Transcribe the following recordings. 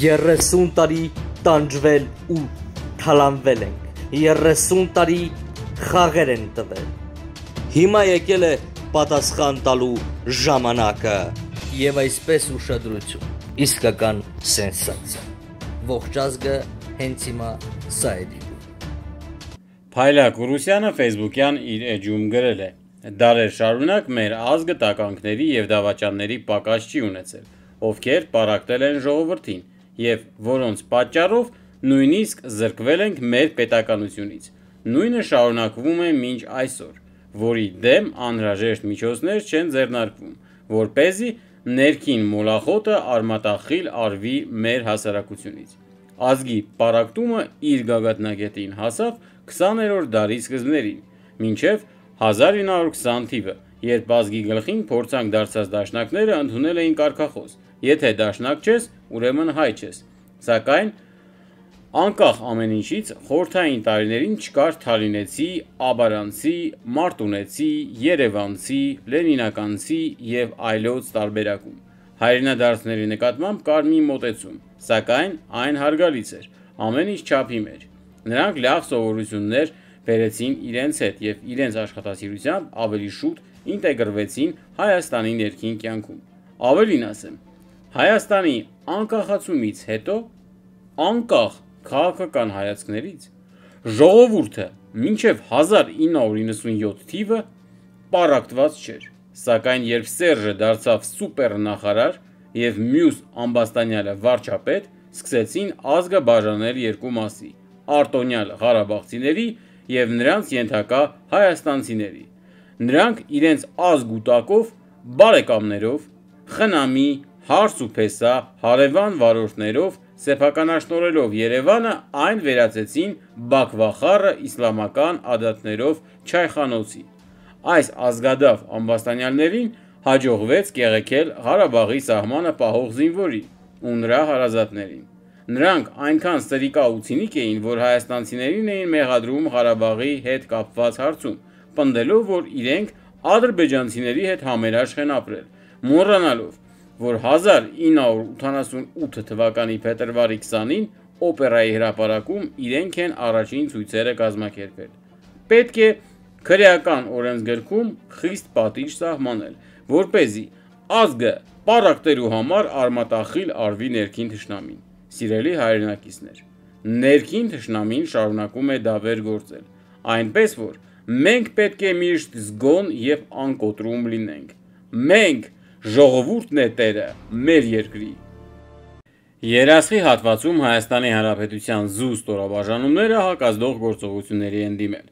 30 տարի տանջվել ու թալանվել ենք 30 տարի խաղեր են տվել հիմա եկել է պատասխան տալու ժամանակը եւ այսպես ուշադրություն իսկական սենսացիա ողջ ազգը հենց հիմա սա է դիտում Փայլակ Ռուսյանը Facebook-յան իր էջում գրել է Դարեր շարունակ մեր ազգը տականքների եւ դավաճանների պակաս չի ունեցել, ովքեր պարակտել են ժողովրդին եւ որոնց պատճառով նույնիսկ զրկվել ենք մեր պետականությունից։ Նույնը շարունակվում է մինչ այսօր, որի դեմ անհրաժեշտ միջոցներ չեն ձեռնարկվում, որ เป զի ներքին մոլախոտը արմատախիլ արվի մեր հասարակությունից։ Ազգի պարակտումը իր գագաթնակետին հասավ 20-րդ դարի սկզբներին, մինչև 1920 թիվը, երբ ազգի գլխին փորձանք դարձած դաշնակները ընդունել էին կարկախոս. Եթե դաշնակ չես, ուրեմն հայ ես։ Սակայն անկախ ամեն ինչից խորթային տարիներին չկար Թալինեցի, Աբարանցի, Մարտունեցի, Երևանցի, Լենինականցի եւ այլոց տարբերակում։ Հայրենադարձների նկատմամբ կար մի մտածում, սակայն այն հարգալից էր, ամեն ինչ չափի մեջ։ Նրանք լավ սովորություններ բերեցին իրենց հետ եւ իրենց աշխատասիրությամբ ավելի շուտ ինտեգրվեցին Հայաստանի ներքին կյանքում։ Ավելին ասեմ, Հայաստանի անկախացումից հետո անկախ քաղաքական հայացքներից ժողովուրդը մինչև 1997 թիվը պարակտված չէր, սակայն երբ Սերժը դարձավ սուպերնախարար եւ մյուս ամբաստանյալը վարչապետ, սկսեցին ազգը բաժանել երկու մասի՝ արտոնյալ Ղարաբաղցիների եւ նրանց ենթակա հայաստանցիների։ Նրանք իրենց ազգ ու տակով բարեկամներով, խնամի, հարց ու փեսա հարևան վարորդներով սեփականաշնորելով Երևանը այն վերածեցին Բաքվախառը իսլամական ադատներով Չայխանոցի։ Այս ազգադավ ամբաստանյալներին հաջողվեց կեղեքել Ղարաբաղի սահմանը պահող զինվորի ու նրա հարազատներին։ Նրանք այնքան ստրիկա ու ցինիկ էին, որ հայաստանցիներին էին մեղադրում Ղարաբաղի հետ կապված հարցում, պնդելով, որ իրենք ադրբեջանցիների հետ համերաշխ են ապրել, մոռանալով, որ 1988 թվականի փետրվարի 20-ին օպերայի հրապարակում իրենք են առաջին ցույցերը կազմակերպել։ Պետք է քրեական օրենսգրքում խիստ պատիժ սահմանել, որ เป զի ազգը պարակտերու համար արմատախիլ արվի ներքին ճշնամին։ Սիրելի հայրենակիցներ, ներքին ճշնամին շարունակում է դավեր գործել, այնպես որ մենք պետք է միշտ զգոն եւ անկոտրում լինենք։ Մենք ժողովուրդն է Տերը, մեր երկրի։ Երասխի հատվածում Հայաստանի Հանրապետության զուստ օրաբաժանումները հակազդող գործողությունների են դիմել։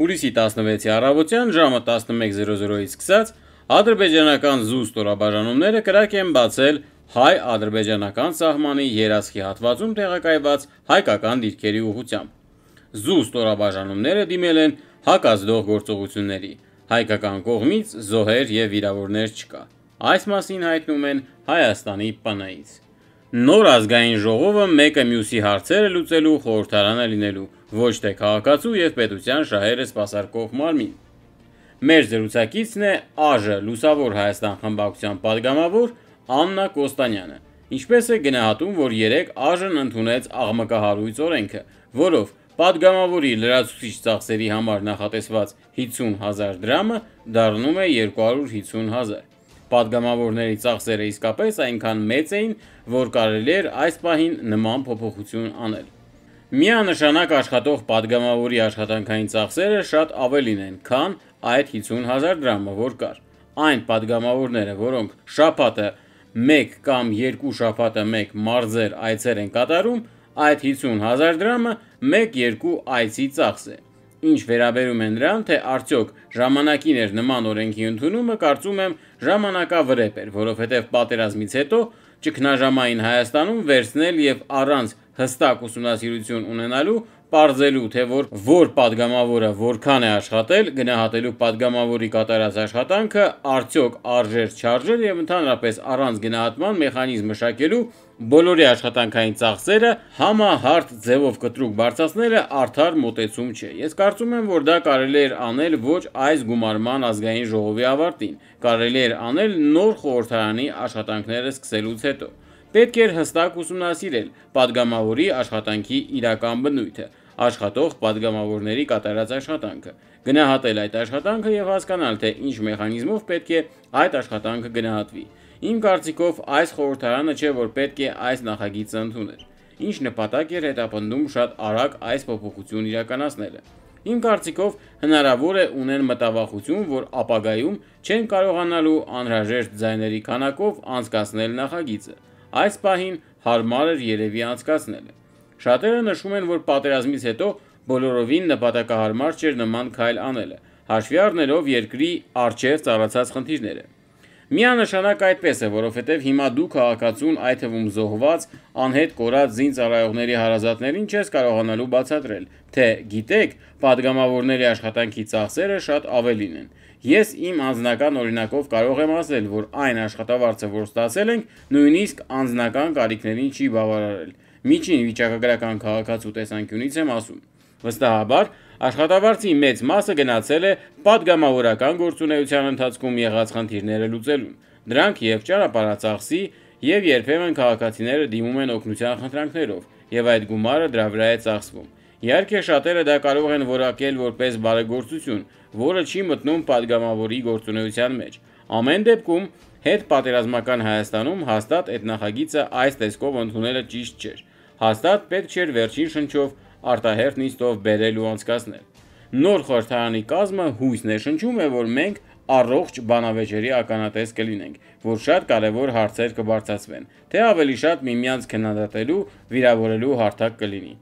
Հուլիսի 16-ի առավոտյան ժամը 11:00-ից սկսած ադրբեջանական զուստ օրաբաժանումները կրակ են բացել հայ-ադրբեջանական սահմանի երասխի հատվածում տեղակայված հայկական դիրքերի ուղությամբ։ Զուստ օրաբաժանումները դիմել են հակազդող գործողությունների հայկական կողմից զոհեր եւ վիրավորներ չկա։ Այս մասին հայտնում են Հայաստանի ՊՆ-ից։ Նոր ազգային ժողովը մեկը մյուսի հարցերը լուծելու խորհրդարանը լինելու, ոչ թե քաղաքացու եւ պետության շահերը սпасարկող մարմին։ Մեր զրուցակիցն է ԱԺ Լուսավոր Հայաստան խմբակցության падգամավոր Աննա Կոստանյանը։ Ինչպես է գնահատում, որ երեք ԱԺ-ն ընդունեց աղմկահարույց օրենքը, որով Պատգամավորի լրացուցիչ ծախսերի համար նախատեսված 50.000 դրամը դառնում է 250.000։ Պատգամավորների ծախսերը իսկապես այնքան մեծ էին, որ կարելի էր այս պահին նման փոփոխություն անել։ Միանշանակ աշխատող падգամավորի աշխատանքային ծախսերը շատ ավելին են, քան այդ 50000 դրամը, որ կար։ Այն падգամավորները, որոնք շաբաթը 1 կամ 2 շաբաթը 1 մարզեր այցեր են կատարում, Այդ 50000 դրամը 1-2 այցի ծախս է։ Ինչ վերաբերում է նրան, թե արդյոք ժամանակին էր նման օրենքի ընդունումը, կարծում եմ ժամանակավրեպ էր, որովհետև պատերազմից հետո ճգնաժամային Հայաստանում վերցնել եւ առանց հստակ ուսումնասիրություն ունենալու Պարզելու, թե որ որ падգամավորը որքան է աշխատել, գնահատելու падգամավորի կատարած աշխատանքը արդյոք արժեր չարժեր եւ ընդհանրապես առանց գնահատման մեխանիզմ մշակելու բոլորի աշխատանքային ծախսերը համահարթ ձևով կտրուկ բարձրացնելը արդար մոտեցում չէ։ Ես կարծում եմ, որ դա կարելի էր անել ոչ այս գումարման ազգային ժողովի ավարտին։ Կարելի էր անել նոր խորհրդարանի աշխատանքները սկսելուց հետո։ Պետք էր հստակ ուսումնասիրել падգամավորի աշխատանքի իրական բնույթը, աշխատող падգամավորների կատարած աշխատանքը, գնահատել այդ աշխատանքը եւ հասկանալ, թե ինչ մեխանիզմով պետք է այդ աշխատանքը գնահատվի։ Իմ կարծիքով այս խորհրդարանը չէ, որ պետք է այս նախագիծը ընդունել։ Ինչ նպատակ էր հետապնդում շատ արագ այս փոփոխություն իրականացնելը։ Իմ կարծիքով հնարավոր է ունեն մտավախություն, որ ապագայում չեն կարողանալու անհրաժեշտ ձայների քանակով անցկացնել նախագիծը։ Այս պահին հարմար էր երևի անցկացնելը։ Շատերը նշում են, որ պատերազմից հետո բոլորովին նպատակահարմար չէր նման քայլ անելը, հաշվի առնելով երկրի արչև ծառացած խնդիրները։ Միանշանակ այդպես է, որովհետև հիմա դու քաղաքացուն այդ թվում զոհված, անհետ կորած զինծ արայողների հարազատներին չես կարողանալու բացատրել, թե գիտեք, падգամավորների աշխատանքի ծախսերը շատ ավելին են։ Ես իմ անձնական օրինակով կարող եմ ասել, որ այն աշխատավարձը, որ ստացել ենք, նույնիսկ անձնական կարիքներին չի բավարարել։ Միջին վիճակագրական քաղաքացու տեսանկյունից եմ ասում։ Վստահաբար, Աշխատավարձի մեծ մասը գնացել է падգամավորական գործունեության ընթացքում եղած խնդիրները լուծելուն։ Դրանք եւ ճարապարածախսի եւ երբեմն քաղաքացիները դիմում են օգնության խնդրանքներով եւ այդ գումարը դրա վրա է ծախսվում։ Իհարկե շատերը դա կարող են որակել որպես բարեգործություն, որը չի մտնում падգամավորի գործունեության մեջ։ Ամեն դեպքում հետ պատերազմական Հայաստանում հաստատ այդ նախագիծը այս տեսքով ընդունելը ճիշտ չէր։ Հաստատ պետք չէր վերջին շնչով արտահերտ նիստով բերել ու անցկացնել։ Նոր խորհրդարանի կազմը հույսն է շնչում է, որ մենք առողջ բանավեճերի ականատես կլինենք, որ շատ կարևոր հարցեր կբարձրացվեն, թե ավելի շատ միմյանց քննադատելու, վիրավորելու հարթակ կլինի։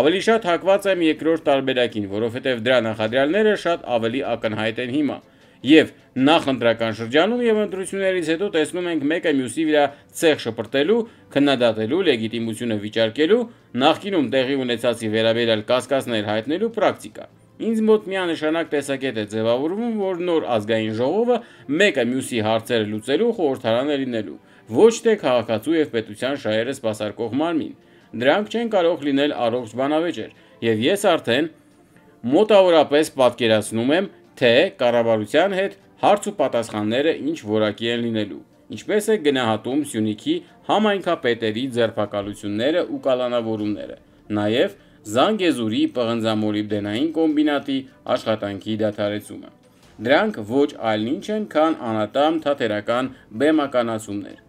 Ավելի շատ հակված եմ երկրորդ տարբերակին, որովհետև դրա նախադրյալները շատ ավելի ակնհայտ են հիմա։ Եվ նախընտրական շրջանում եւ ընտրություններից հետո տեսնում ենք մեկը մյուսի վրա ցեղ շփրտելու, քննադատելու, լեգիտիմությունը վիճարկելու, նախկինում տեղի ունեցածի վերաբերյալ կասկածներ հայտնելու պրակտիկա։ Ինձ մոտ միանշանակ տեսակետ է ձևավորվում, որ նոր ազգային ժողովը մեկը մյուսի հարցերը լուծելու խորհրդարան է լինելու, ոչ թե քաղաքացու եւ պետության շահերը սпасարկող մարմին։ Դրանք չեն կարող լինել առողջ բանավեճեր, եւ ես արդեն մոտավորապես պատկերացնում եմ, թե կառավարության հետ հարց ու պատասխանները ինչ որակի են լինելու, ինչպես է գնահատում Սյունիքի համայնքապետերի ձերբակալությունները ու կալանավորումները, նաև Զանգեզուրի պղնձամոլիբդենային կոմբինատի աշխատանքի դադարեցումը։ Դրանք ոչ այլ ինչ են, քան անատամ թատերական բեմականացումներ։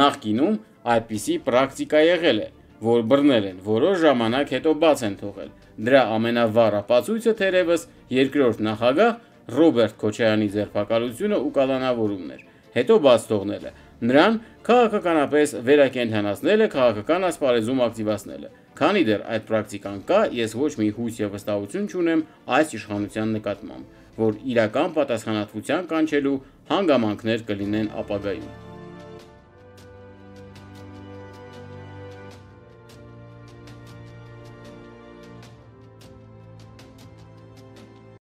Նախկինում այդպիսի պրակտիկա եղել է, որ բռնել են, որոշ ժամանակ հետո բաց են թողել։ Դրա ամենավառ ապացույցը թերևս երկրորդ նախագահ Ռոբերտ Քոչարյանի ձերբակալությունը ու կալանավորումն էր, հետո բաց թողնելը, նրան քաղաքականապես վերակենդանացնելը, քաղաքական ասպարեզում ակտիվացնելը։ Քանի դեռ այդ պրակտիկան կա, ես ոչ մի հույս եւ վստահություն չունեմ այս իշխանության նկատմամբ, որ իրական պատասխանատվության կանչելու հանգամանքներ կլինեն ապագայում։